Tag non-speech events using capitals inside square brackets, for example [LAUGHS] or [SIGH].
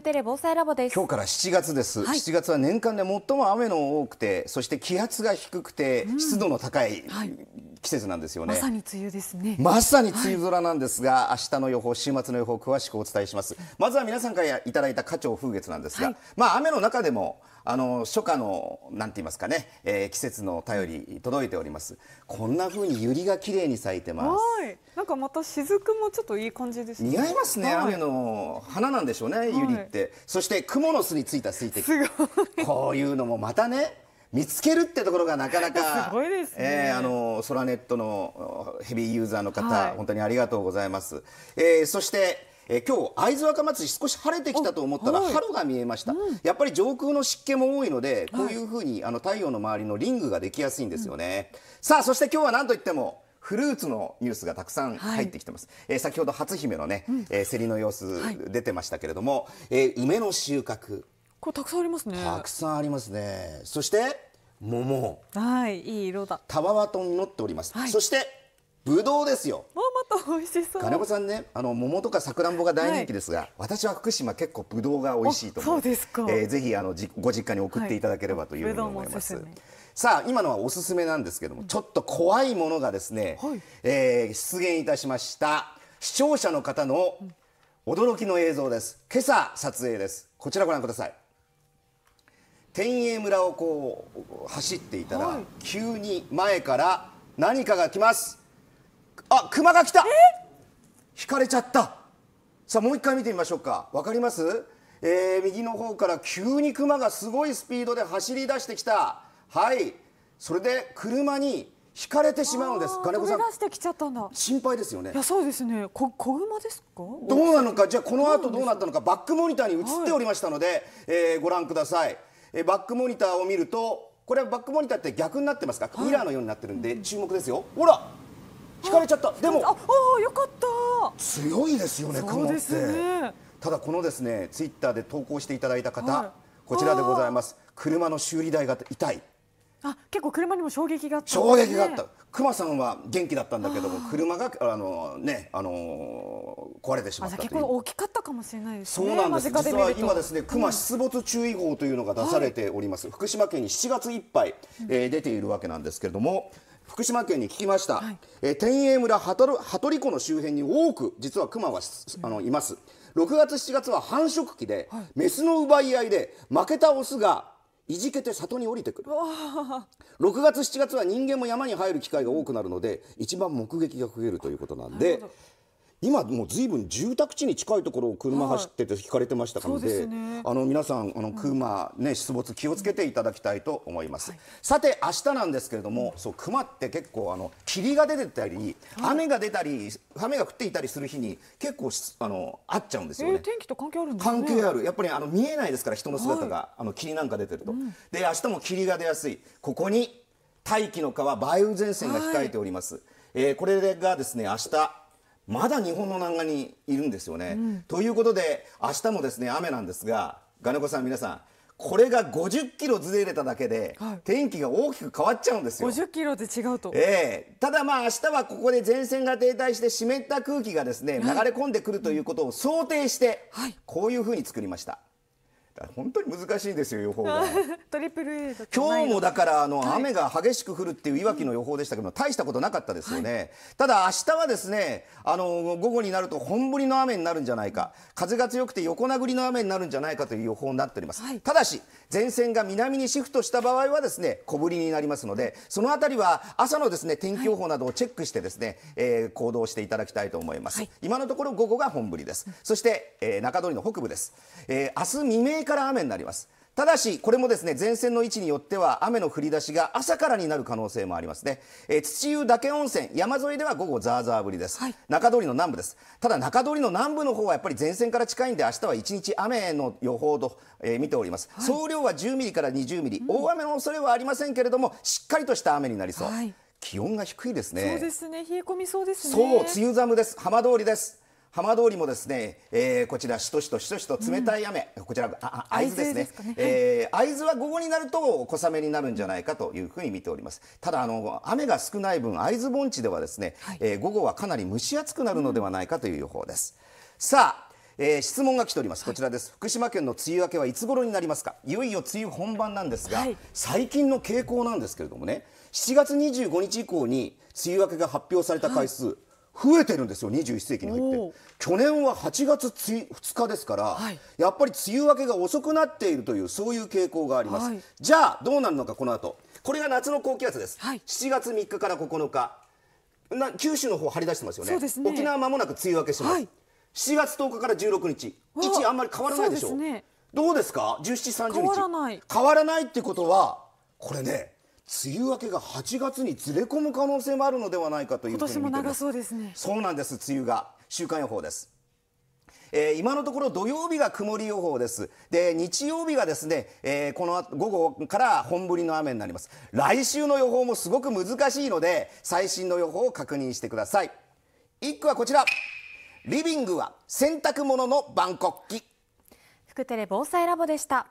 きテレ防災ラボです今日から7月です、はい、7月は年間で最も雨の多くてそして気圧が低くて湿度の高い、季節なんですよねまさに梅雨ですねまさに梅雨空なんですが、はい、明日の予報週末の予報詳しくお伝えしますまずは皆さんからいただいた花鳥風月なんですが、はい、まあ雨の中でもあの初夏のなんて言いますかね、えー、季節の便り届いておりますこんな風に百合が綺麗に咲いてますなんかまた雫もちょっといい感じです、ね、似合いますね、はい、雨の花なんでしょうね百合って、そして蜘蛛の巣についた水滴こういうのもまたね見つけるってところがなかなか [LAUGHS] すごいですね、えー、あのソラネットのヘビーユーザーの方、はい、本当にありがとうございます、えー、そしてえー、今日会津若松市少し晴れてきたと思ったら春が見えました、うん、やっぱり上空の湿気も多いのでこういうふうに、はい、あの太陽の周りのリングができやすいんですよね、うん、さあそして今日は何といってもフルーツのニュースがたくさん入ってきてます、はい、えー、先ほど初姫のね、うん、えー、競りの様子出てましたけれども、はい、えー、梅の収穫これたくさんありますねたくさんありますねそして桃はいいい色だたわわと実っております、はい、そしてぶどうですよおまた美味しそう金子さんねあの桃とかさくらんぼが大人気ですが、はい、私は福島結構ぶどうが美味しいと思うそうですか、えー、ぜひあのじご実家に送っていただければというふうに思います、はい、さあ今のはおすすめなんですけども、うん、ちょっと怖いものがですね、はい、えー、出現いたしました視聴者の方の驚きの映像です今朝撮影ですこちらご覧ください天栄村をこう走っていたら、急に前から何かが来ますあ熊が来た引かれちゃったさあもう一回見てみましょうか分かります、えー、右の方から急に熊がすごいスピードで走り出してきたはいそれで車に引かれてしまうんです。金子さん。心配ですよね。いやそうですね。こ小熊ですか？どうなのか。じゃあこの後どうなったのかバックモニターに映っておりましたので、はい、えー、ご覧ください。えバックモニターを見るとこれはバックモニターって逆になってますか、ミラーのようになってるんで注目ですよほら引かれちゃったでもああよかった強いですよね雲って、ね、ただこのですねツイッターで投稿していただいた方、はい、こちらでございます車の修理代が痛いあ結構車にも衝撃があった、ね、衝撃があった熊さんは元気だったんだけども車があのねあのー壊れてしまった結構大きかったかもしれないですね。そうなんです。実は今ですね、熊出没注意報というのが出されております。福島県に7月いっぱい、えー、出ているわけなんですけれども。福島県に聞きました、はい、えー、天栄村羽鳥湖の周辺に多く実は熊はあのいます6月7月は繁殖期で、はい、メスの奪い合いで負けたオスがいじけて里に降りてくる6月7月は人間も山に入る機会が多くなるので一番目撃が増えるということなんで今もうぶん住宅地に近いところを車走ってて引かれてましたので,、あの皆さんあのクね出没気をつけていただきたいと思います、さて明日なんですけれどもそうクって結構あの霧が出てたり雨が出たり雨が降っていたりする日に結構あのあっちゃうんですよね、天気と関係あるんです関係あるやっぱりあの見えないですから人の姿が、あの霧なんか出てると、で明日も霧が出やすいここに大気の川梅雨前線が控えております、えこれがですね明日まだ日本の南岸にいるんですよね。うん、ということで明日もですね雨なんですが金子さん皆さんこれが50キロずれれただけで、はい、天気が大きく変わっちゃうんですよ。50キロで違うと。えー、ただまあ明日はここで前線が停滞して湿った空気がですね、流れ込んでくるということを想定して、はい、こういうふうに作りました。本当に難しいですよ予報が [LAUGHS] トリプル A 今日もだからあの、はい、雨が激しく降るっていういわきの予報でしたけど大したことなかったですよね、はい、ただ明日はですねあの午後になると本降りの雨になるんじゃないか風が強くて横殴りの雨になるんじゃないかという予報になっております、はい、ただし前線が南にシフトした場合はですね小降りになりますのでそのあたりは朝のですね天気予報などをチェックしてですね、えー、行動していただきたいと思います、今のところ午後が本降りですそして、えー、中通りの北部です、えー、明日未明から雨になりますただし、これもですね前線の位置によっては雨の降り出しが朝からになる可能性もありますね、えー、土湯岳温泉、山沿いでは午後、ザーザー降りです、はい、中通りの南部です、ただ中通りの南部の方はやっぱり前線から近いんで、明日は1日雨の予報と、えー、見ております、はい、総量は10ミリから20ミリ、うん、大雨の恐れはありませんけれども、しっかりとした雨になりそう、はい、気温が低いですね、そうですね冷え込みそうですね、そう、梅雨寒です、浜通りです。浜通りもですね、えー、こちらしとしとしとしと冷たい雨、うん、こちらあ会津ですねですね、えー、会津は午後になると小雨になるんじゃないかというふうに見ておりますただあの雨が少ない分会津盆地ではですね、はい、えー、午後はかなり蒸し暑くなるのではないかという予報です、うん、さあえー、質問が来ております、こちらです、はい、福島県の梅雨明けはいつ頃になりますかいよいよ梅雨本番なんですが、はい、最近の傾向なんですけれどもね7月25日以降に梅雨明けが発表された回数、はい、増えてるんですよ21世紀に入って去年は8月2日ですから、はい、やっぱり梅雨明けが遅くなっているというそういう傾向があります、はい、じゃあどうなるのかこの後これが夏の高気圧です、はい、7月3日から9日な九州の方張り出してますよね、ね、沖縄まもなく梅雨明けします、はい、7月10日から16日位置あんまり変わらないでしょう、ね、どうですか17、30日変わらないってことはこれね梅雨明けが8月にずれ込む可能性もあるのではないかというふうに今年も長そうですねそうなんです梅雨が週間予報ですえー、今のところ土曜日が曇り予報ですで日曜日がですね、えー、この午後から本降りの雨になります来週の予報もすごく難しいので最新の予報を確認してください一句はこちらリビングは洗濯物の万国旗福テレ防災ラボでした